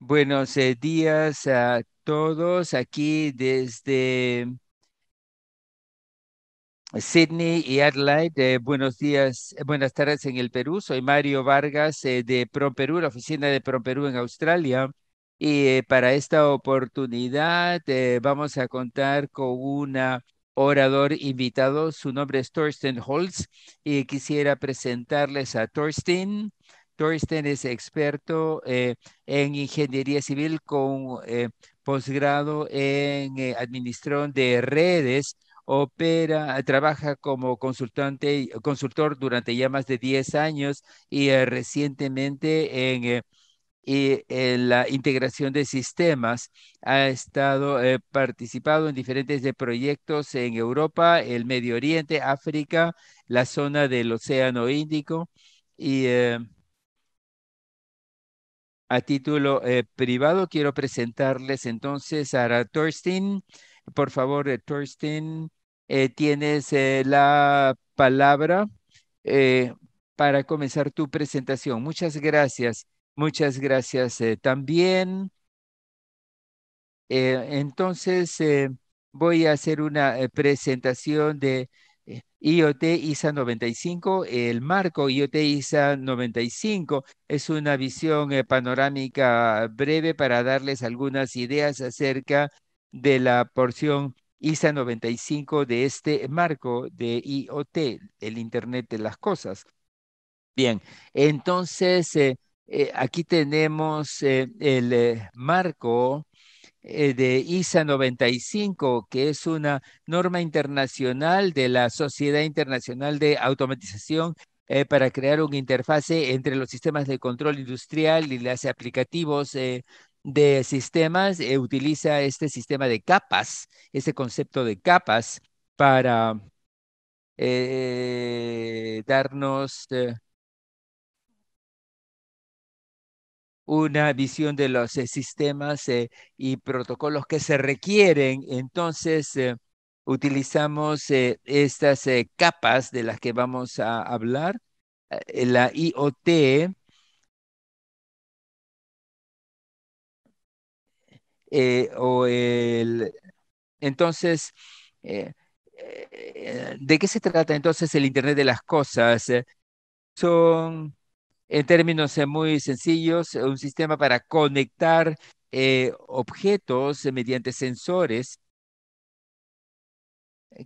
Buenos días a todos aquí desde Sydney y Adelaide. Eh, buenos días, eh, buenas tardes en el Perú. Soy Mario Vargas eh, de ProPerú, la oficina de ProPerú en Australia. Y para esta oportunidad vamos a contar con un orador invitado. Su nombre es Thorsten Holtz y quisiera presentarles a Thorsten. Torsten es experto eh, en ingeniería civil con eh, posgrado en eh, administración de redes. Opera, trabaja como consultante, consultor durante ya más de 10 años y recientemente en la integración de sistemas. Ha estado participado en diferentes proyectos en Europa, el Medio Oriente, África, la zona del Océano Índico y a título eh, privado. Quiero presentarles entonces a Thorstein. Por favor, eh, Thorstein, eh, tienes la palabra para comenzar tu presentación. Muchas gracias. Muchas gracias también. entonces, voy a hacer una presentación de IoT ISA 95, el marco IoT ISA 95 es una visión eh, panorámica breve para darles algunas ideas acerca de la porción ISA 95 de este marco de IoT, el Internet de las Cosas. Bien, entonces eh, eh, aquí tenemos el marco eh, de ISA 95, que es una norma internacional de la Sociedad Internacional de Automatización eh, para crear una interfase entre los sistemas de control industrial y los aplicativos eh, de sistemas, utiliza este sistema de capas, ese concepto de capas para darnos una visión de los eh, sistemas eh, y protocolos que se requieren. Entonces, eh, utilizamos estas capas de las que vamos a hablar, la IoT, o el... Entonces, ¿de qué se trata entonces el Internet de las Cosas? Son en términos eh, muy sencillos, un sistema para conectar eh, objetos eh, mediante sensores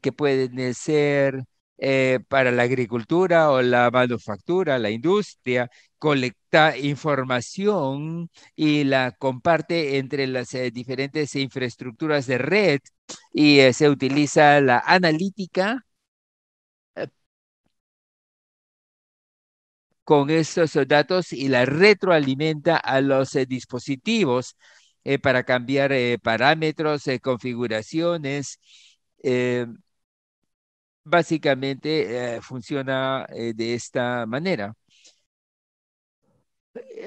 que pueden ser para la agricultura o la manufactura, la industria, colecta información y la comparte entre las diferentes infraestructuras de red y se utiliza la analítica con estos eh, datos y la retroalimenta a los eh, dispositivos eh, para cambiar parámetros, configuraciones. básicamente funciona de esta manera.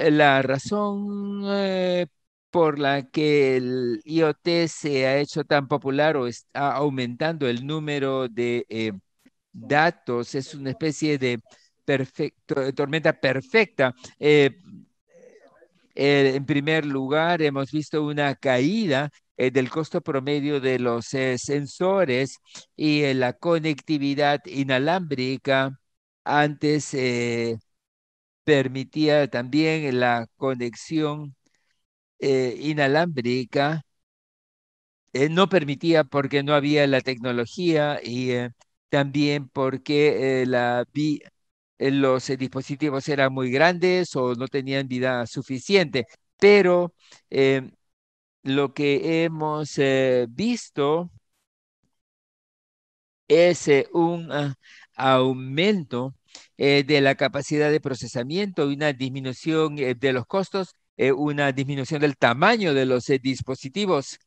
La razón por la que el IoT se ha hecho tan popular o está aumentando el número de datos es una especie de perfecto, eh, tormenta perfecta. Eh, eh, en primer lugar, hemos visto una caída del costo promedio de los sensores y la conectividad inalámbrica. Antes permitía también la conexión inalámbrica. no permitía porque no había la tecnología y también porque la los eh, dispositivos eran muy grandes o no tenían vida suficiente, pero eh, lo que hemos eh, visto es un ah, aumento de la capacidad de procesamiento una disminución de los costos, una disminución del tamaño de los dispositivos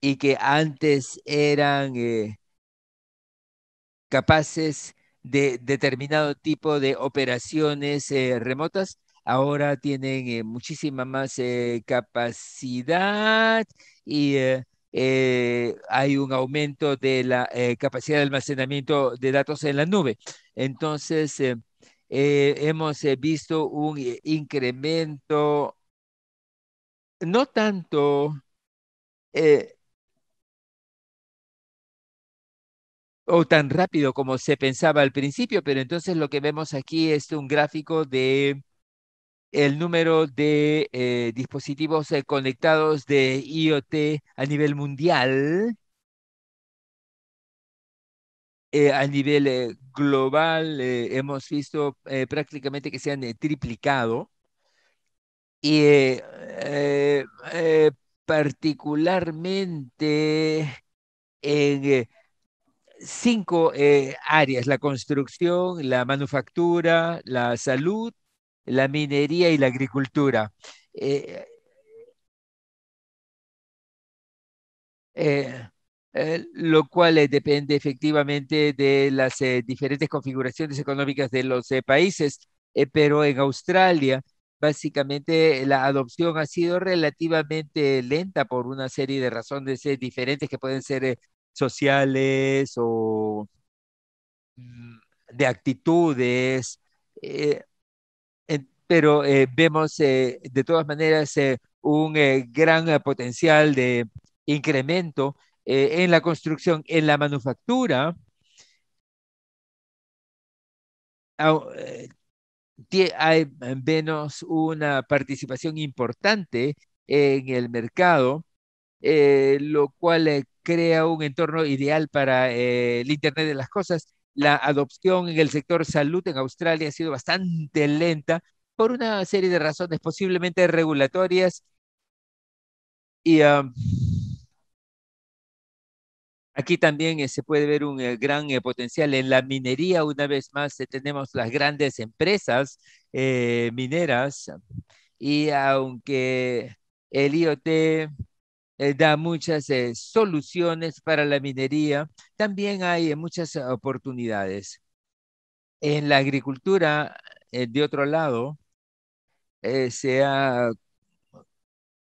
y que antes eran capaces de determinado tipo de operaciones eh, remotas, ahora tienen eh, muchísima más eh, capacidad y hay un aumento de la capacidad de almacenamiento de datos en la nube. Entonces, hemos visto un incremento, no tanto o tan rápido como se pensaba al principio, pero entonces lo que vemos aquí es un gráfico de el número de eh, dispositivos eh, conectados de IoT a nivel mundial, eh, a nivel global, hemos visto prácticamente que se han triplicado y particularmente en cinco eh, áreas, la construcción, la manufactura, la salud, la minería y la agricultura. Eh, eh, lo cual depende efectivamente de las diferentes configuraciones económicas de los países, pero en Australia básicamente la adopción ha sido relativamente lenta por una serie de razones diferentes que pueden ser sociales o mm, de actitudes, eh, pero eh, vemos eh, de todas maneras un gran potencial de incremento en la construcción, en la manufactura. Hay, menos una participación importante en el mercado eh, lo cual eh, crea un entorno ideal para eh, el Internet de las Cosas. La adopción en el sector salud en Australia ha sido bastante lenta por una serie de razones posiblemente regulatorias. Y aquí también se puede ver un gran potencial en la minería. Una vez más, tenemos las grandes empresas mineras y aunque el IoT eh, da muchas eh, soluciones para la minería. También hay eh, muchas oportunidades. En la agricultura, de otro lado, se ha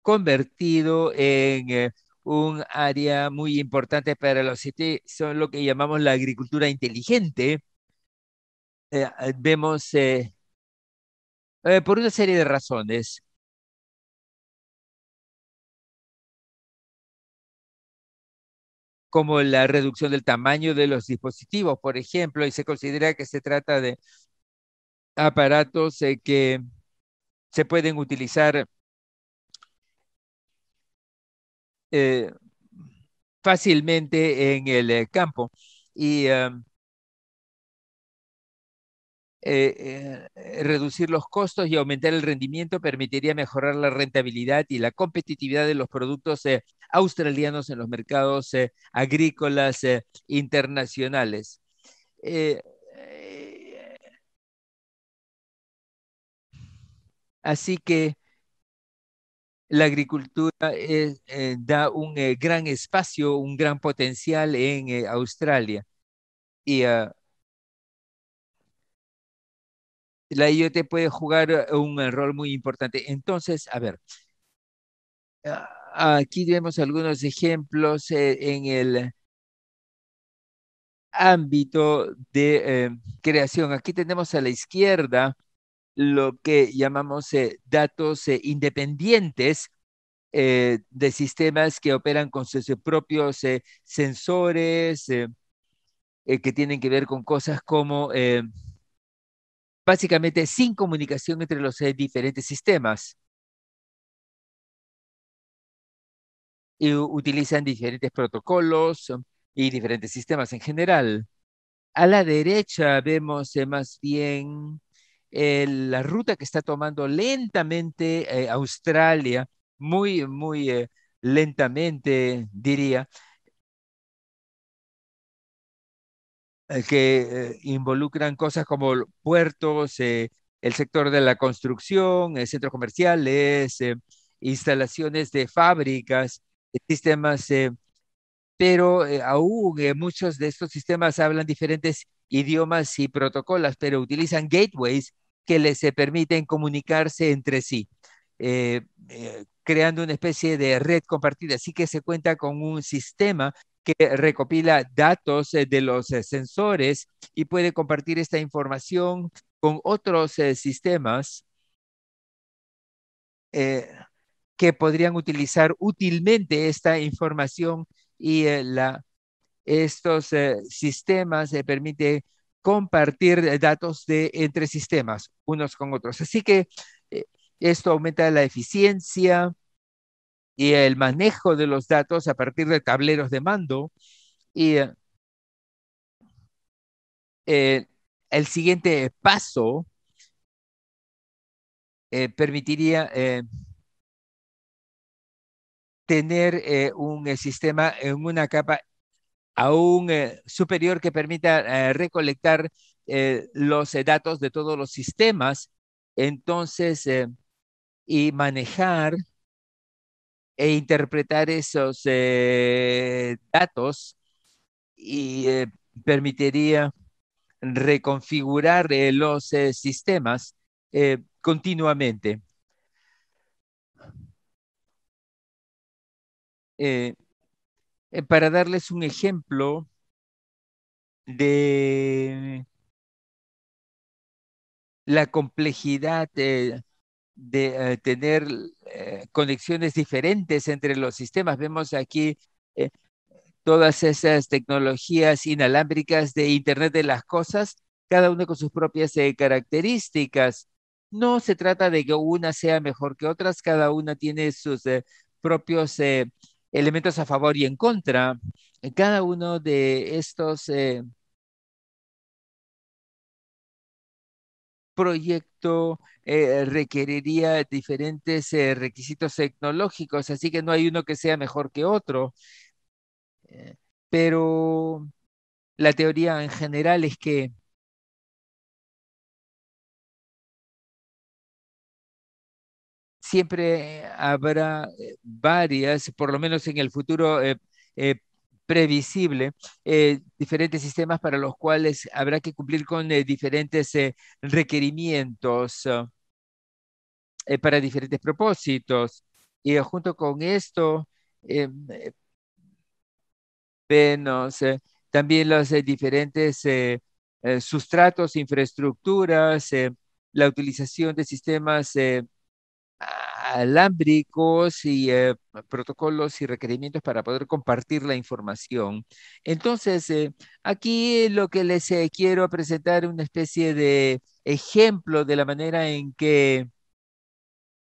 convertido en un área muy importante para los CT, son lo que llamamos la agricultura inteligente. vemos, por una serie de razones, como la reducción del tamaño de los dispositivos, por ejemplo, y se considera que se trata de aparatos eh, que se pueden utilizar eh, fácilmente en el eh, campo. Y em, eh, eh, reducir los costos y aumentar el rendimiento permitiría mejorar la rentabilidad y la competitividad de los productos eh, australianos en los mercados agrícolas internacionales. así que la agricultura da un gran espacio, un gran potencial en Australia. Y a ah, la IoT puede jugar eh, un rol muy importante. Entonces, a ver, ah, aquí vemos algunos ejemplos eh, en el ámbito de em, creación. Aquí tenemos a la izquierda lo que llamamos eh, datos independientes de sistemas que operan con sus propios sensores, que tienen que ver con cosas como em, básicamente sin comunicación entre los eh, diferentes sistemas. Y utilizan diferentes protocolos um, y diferentes sistemas en general. A la derecha vemos eh, más bien eh, la ruta que está tomando lentamente Australia, muy, muy lentamente diría, Eh, que eh, involucran cosas como puertos, eh, el sector de la construcción, centros comerciales, instalaciones de fábricas, sistemas, pero aún muchos de estos sistemas hablan diferentes idiomas y protocolos, pero utilizan gateways que les permiten comunicarse entre sí, creando una especie de red compartida. Así que se cuenta con un sistema que recopila datos eh, de los eh, sensores y puede compartir esta información con otros eh, sistemas que podrían utilizar útilmente esta información y estos sistemas permite compartir datos de, entre sistemas unos con otros. Así que esto aumenta la eficiencia y el manejo de los datos a partir de tableros de mando. Y eh, eh, el siguiente paso eh, permitiría tener un sistema en una capa aún superior que permita recolectar los datos de todos los sistemas, entonces, y manejar e interpretar esos eh, datos y eh, permitiría reconfigurar eh, los sistemas continuamente. para darles un ejemplo de la complejidad de tener eh, conexiones diferentes entre los sistemas. Vemos aquí eh, todas esas tecnologías inalámbricas de Internet de las Cosas, cada una con sus propias eh, características. No se trata de que una sea mejor que otras, cada una tiene sus propios elementos a favor y en contra. Cada uno de estos proyecto eh, requeriría diferentes eh, requisitos tecnológicos, así que no hay uno que sea mejor que otro. Eh, pero la teoría en general es que siempre habrá varias, por lo menos en el futuro, previsible, eh, diferentes sistemas para los cuales habrá que cumplir con eh, diferentes eh, requerimientos ah, para diferentes propósitos. Y junto con esto, vemos también los diferentes sustratos, infraestructuras, la utilización de sistemas alámbricos y eh, protocolos y requerimientos para poder compartir la información. Entonces, eh, aquí lo que les eh, quiero presentar es una especie de ejemplo de la manera en que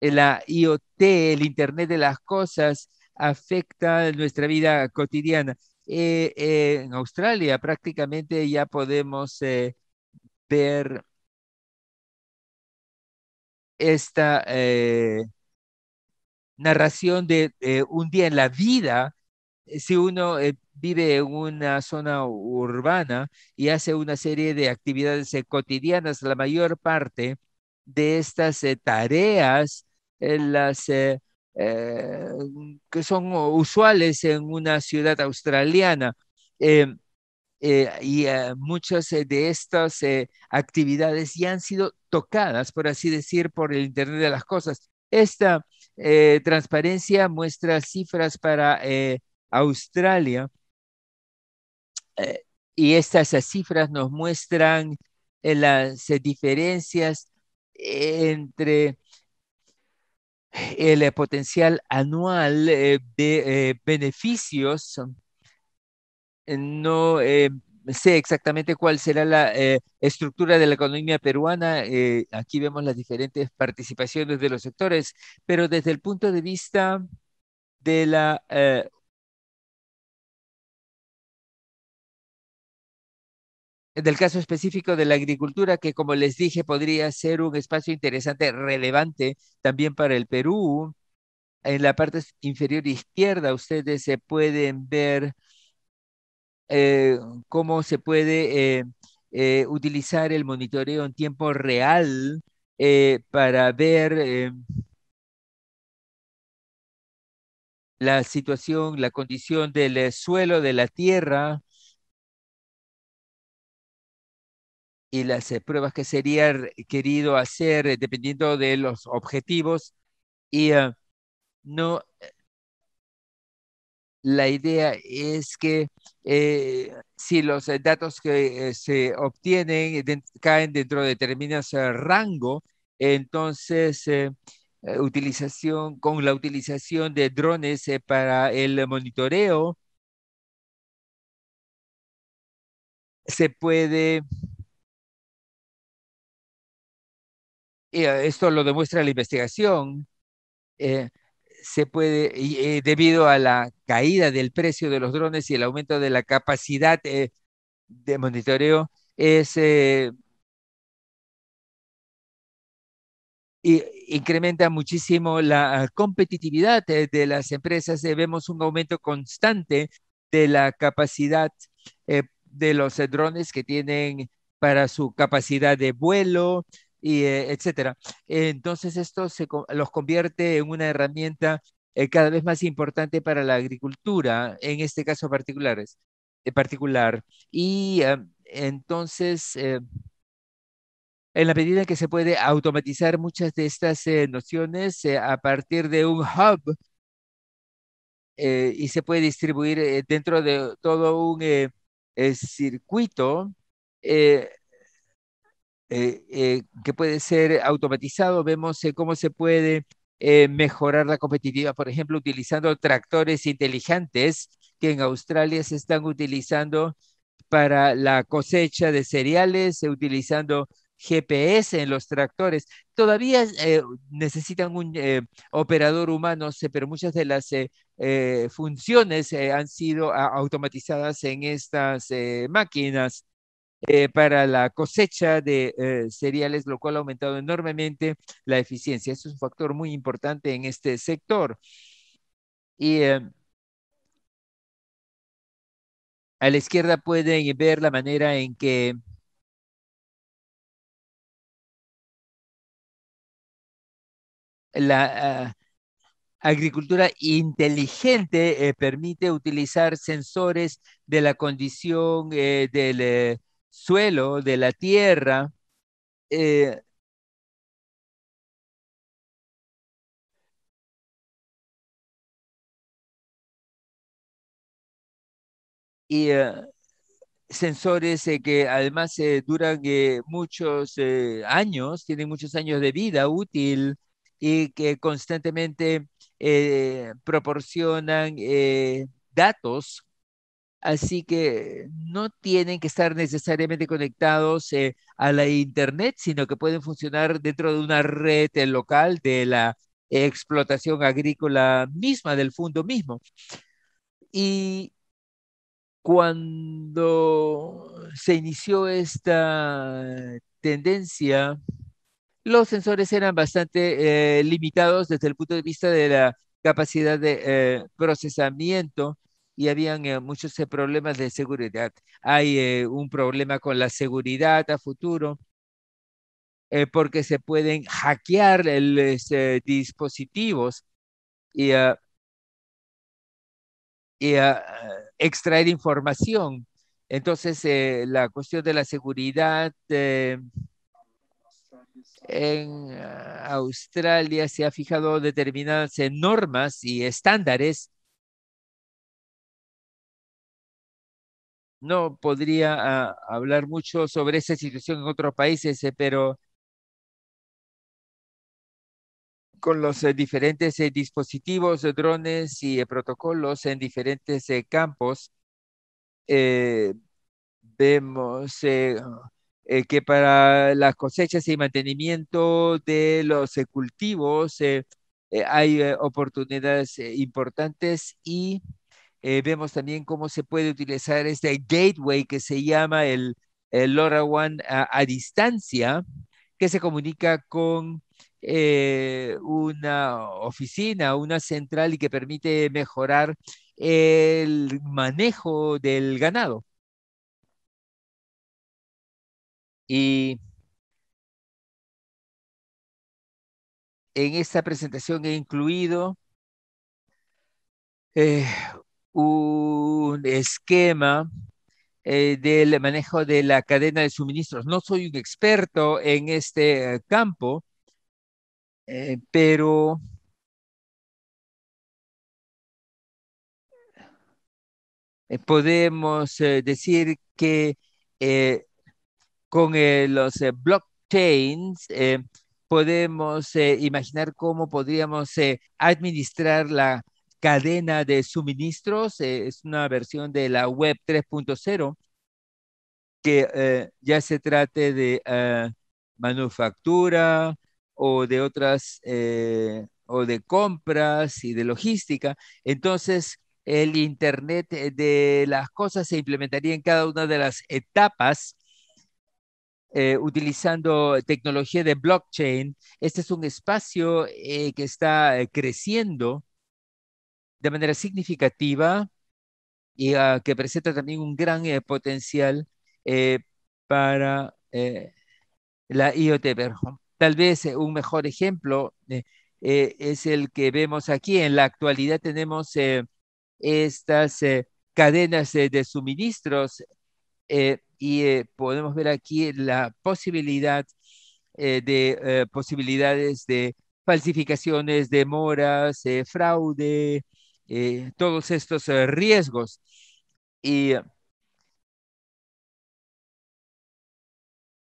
la IoT, el Internet de las Cosas, afecta nuestra vida cotidiana. en Australia prácticamente ya podemos ver esta eh, narración de eh, un día en la vida, eh, si uno vive en una zona urbana y hace una serie de actividades cotidianas, la mayor parte de estas tareas, las que son usuales en una ciudad australiana, em, eh, y eh, muchas eh, de estas actividades ya han sido tocadas, por así decir, por el Internet de las Cosas. Esta transparencia muestra cifras para Australia y estas cifras nos muestran las diferencias entre el potencial anual de beneficios no eh, sé exactamente cuál será la eh, estructura de la economía peruana. Eh, aquí vemos las diferentes participaciones de los sectores, pero desde el punto de vista de la... del caso específico de la agricultura, que como les dije, podría ser un espacio interesante, relevante también para el Perú. En la parte inferior izquierda ustedes se pueden ver eh, cómo se puede eh, eh, utilizar el monitoreo en tiempo real para ver la situación, la condición del suelo, de la tierra y las pruebas que sería querido hacer dependiendo de los objetivos y ah, no la idea es que eh, si los eh, datos que eh, se obtienen caen dentro de determinados rango, entonces utilización, con la utilización de drones para el monitoreo, se puede esto lo demuestra la investigación, se puede, eh, debido a la caída del precio de los drones y el aumento de la capacidad eh, de monitoreo, es, eh, incrementa muchísimo la competitividad de las empresas. vemos un aumento constante de la capacidad de los drones que tienen para su capacidad de vuelo, eh, etcétera. Entonces esto se, los convierte en una herramienta eh, cada vez más importante para la agricultura, en este caso particulares, en eh, particular. Y entonces, en la medida que se puede automatizar muchas de estas nociones a partir de un hub y se puede distribuir dentro de todo un circuito, eh, eh, que puede ser automatizado. Vemos eh, cómo se puede mejorar la competitividad, por ejemplo, utilizando tractores inteligentes que en Australia se están utilizando para la cosecha de cereales, utilizando GPS en los tractores. Todavía necesitan un operador humano, pero muchas de las funciones han sido ah, automatizadas en estas máquinas. Eh, para la cosecha de eh, cereales, lo cual ha aumentado enormemente la eficiencia. Eso es un factor muy importante en este sector. Y eh, a la izquierda pueden ver la manera en que la ah, agricultura inteligente permite utilizar sensores de la condición del suelo, de la tierra, eh, y eh, sensores eh, que además duran muchos años, tienen muchos años de vida útil y que constantemente proporcionan datos Así que no tienen que estar necesariamente conectados eh, a la Internet, sino que pueden funcionar dentro de una red eh, local de la explotación agrícola misma, del fondo mismo. Y cuando se inició esta tendencia, los sensores eran bastante eh, limitados desde el punto de vista de la capacidad de procesamiento y habían eh, muchos eh, problemas de seguridad. Hay eh, un problema con la seguridad a futuro porque se pueden hackear los este, dispositivos y, uh, extraer información. Entonces, la cuestión de la seguridad en ah, Australia se ha fijado determinadas normas y estándares no podría ah, hablar mucho sobre esa situación en otros países, eh, pero con los eh, diferentes eh, dispositivos, drones y protocolos en diferentes campos, vemos que para las cosechas y mantenimiento de los cultivos hay oportunidades importantes y eh, vemos también cómo se puede utilizar este gateway que se llama el, LoRaWAN a, distancia, que se comunica con eh, una oficina, una central y que permite mejorar el manejo del ganado. Y en esta presentación he incluido eh, un esquema eh, del manejo de la cadena de suministros. No soy un experto en este eh, campo, eh, pero podemos decir que con los blockchains podemos imaginar cómo podríamos administrar la cadena de suministros, eh, es una versión de la web 3.0 que eh, ya se trate de eh, manufactura o de otras o de compras y de logística. Entonces, el Internet de las cosas se implementaría en cada una de las etapas utilizando tecnología de blockchain. Este es un espacio que está creciendo de manera significativa y ah, que presenta también un gran eh, potencial eh, para eh, la IoT. Tal vez un mejor ejemplo es el que vemos aquí. En la actualidad tenemos estas cadenas de suministros y podemos ver aquí la posibilidad de posibilidades de falsificaciones, demoras, fraude, eh, todos estos eh, riesgos. Y,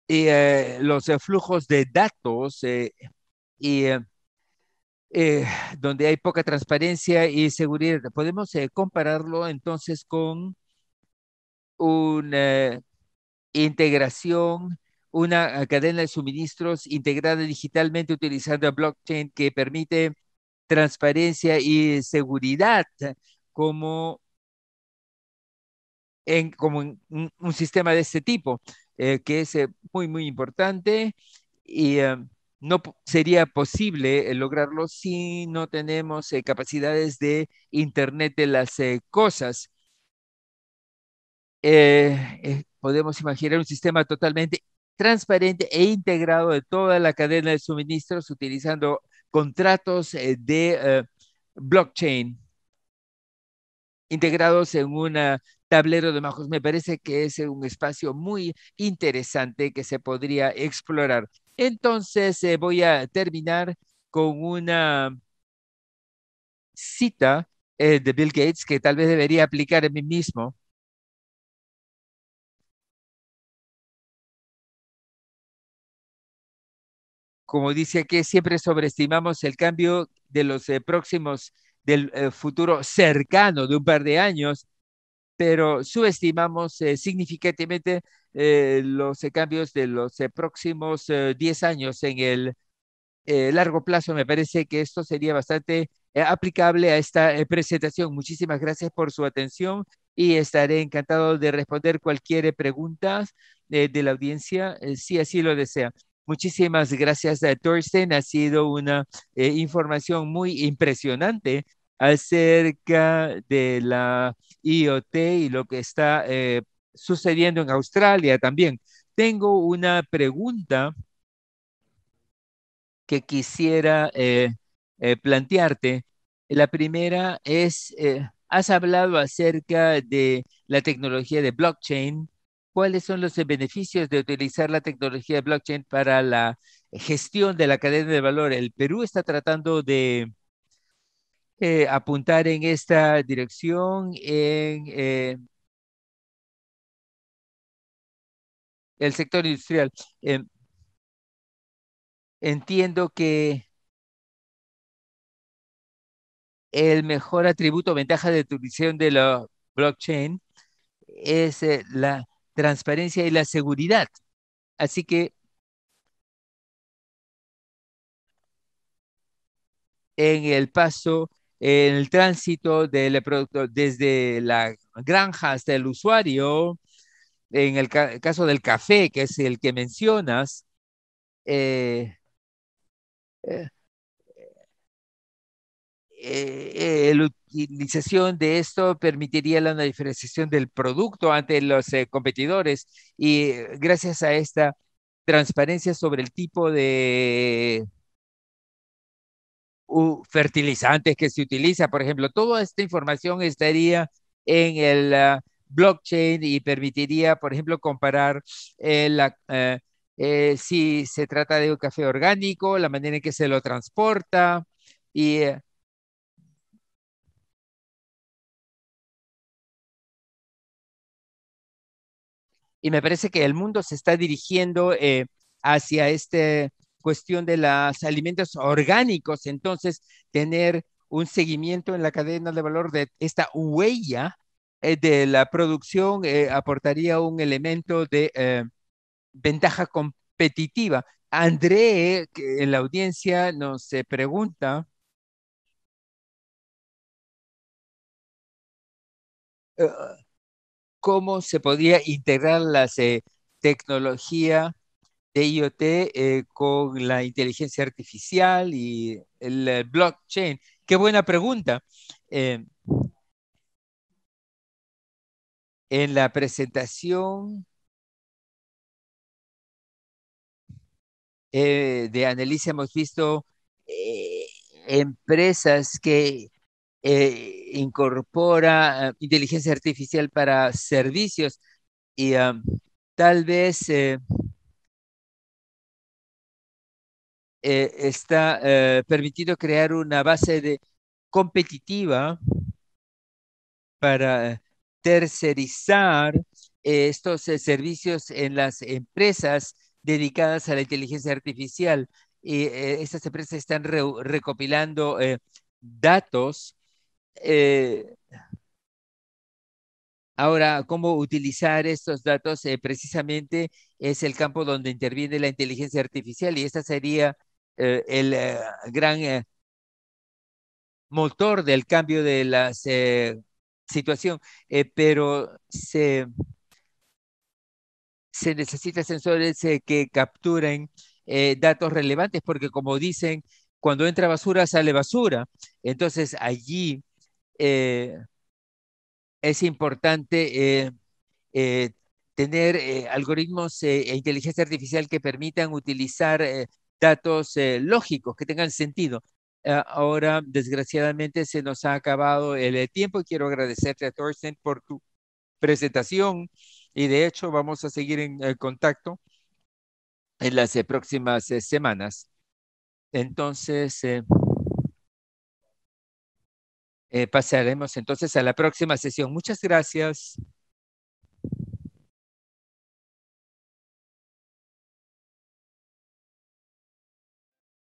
eh, y los flujos de datos y donde hay poca transparencia y seguridad. Podemos compararlo entonces con una integración una cadena de suministros integrada digitalmente utilizando blockchain que permite transparencia y seguridad como, en, como un, sistema de este tipo, eh, que es eh, muy, muy importante y eh, no sería posible lograrlo si no tenemos capacidades de Internet de las cosas. podemos imaginar un sistema totalmente transparente e integrado de toda la cadena de suministros utilizando contratos eh, de eh, blockchain integrados en un eh, tablero de majos. Me parece que es un espacio muy interesante que se podría explorar. Entonces voy a terminar con una cita de Bill Gates que tal vez debería aplicar a mí mismo. como dice aquí, siempre sobreestimamos el cambio de los eh, próximos, del eh, futuro cercano de un par de años, pero subestimamos eh, significativamente los cambios de los próximos 10 años en el largo plazo. Me parece que esto sería bastante aplicable a esta presentación. Muchísimas gracias por su atención y estaré encantado de responder cualquier pregunta de la audiencia, si así lo desea. Muchísimas gracias, eh, Thorsten. Ha sido una eh, información muy impresionante acerca de la IoT y lo que está eh, sucediendo en Australia también. Tengo una pregunta que quisiera plantearte. La primera es, has hablado acerca de la tecnología de blockchain cuáles son los eh, beneficios de utilizar la tecnología de blockchain para la gestión de la cadena de valor. El Perú está tratando de eh, apuntar en esta dirección en eh, el sector industrial. entiendo que el mejor atributo o ventaja de utilización de la blockchain es la transparencia y la seguridad. Así que en el paso, en el tránsito del producto desde la granja hasta el usuario, en el caso del café, que es el que mencionas, eh, eh eh, la utilización de esto permitiría la diferenciación del producto ante los eh, competidores y eh, gracias a esta transparencia sobre el tipo de fertilizantes que se utiliza, por ejemplo, toda esta información estaría en el ah, blockchain y permitiría, por ejemplo, comparar la... si se trata de un café orgánico, la manera en que se lo transporta y y me parece que el mundo se está dirigiendo eh, hacia esta cuestión de los alimentos orgánicos, entonces tener un seguimiento en la cadena de valor de esta huella eh, de la producción eh, aportaría un elemento de ventaja competitiva. André, en la audiencia nos pregunta, cómo se podría integrar la eh, tecnología de IoT eh, con la inteligencia artificial y el, eh, blockchain. Qué buena pregunta. en la presentación de Annelise hemos visto empresas que eh, incorpora eh, inteligencia artificial para servicios y ah, tal vez eh, está permitido crear una base de competitiva para tercerizar estos servicios en las empresas dedicadas a la inteligencia artificial. Y estas empresas están recopilando datos eh, ahora, ¿cómo utilizar estos datos? Eh, precisamente es el campo donde interviene la inteligencia artificial y esta sería eh, el gran motor del cambio de la situación, pero se, se necesitan sensores que capturen datos relevantes porque como dicen, cuando entra basura sale basura. Entonces allí eh, es importante eh, eh, tener algoritmos e inteligencia artificial que permitan utilizar datos lógicos, que tengan sentido. ahora, desgraciadamente, se nos ha acabado el tiempo y quiero agradecerte a Thorsten por tu presentación y de hecho vamos a seguir en contacto en las próximas semanas. Entonces, eh, eh, pasaremos entonces a la próxima sesión. Muchas gracias.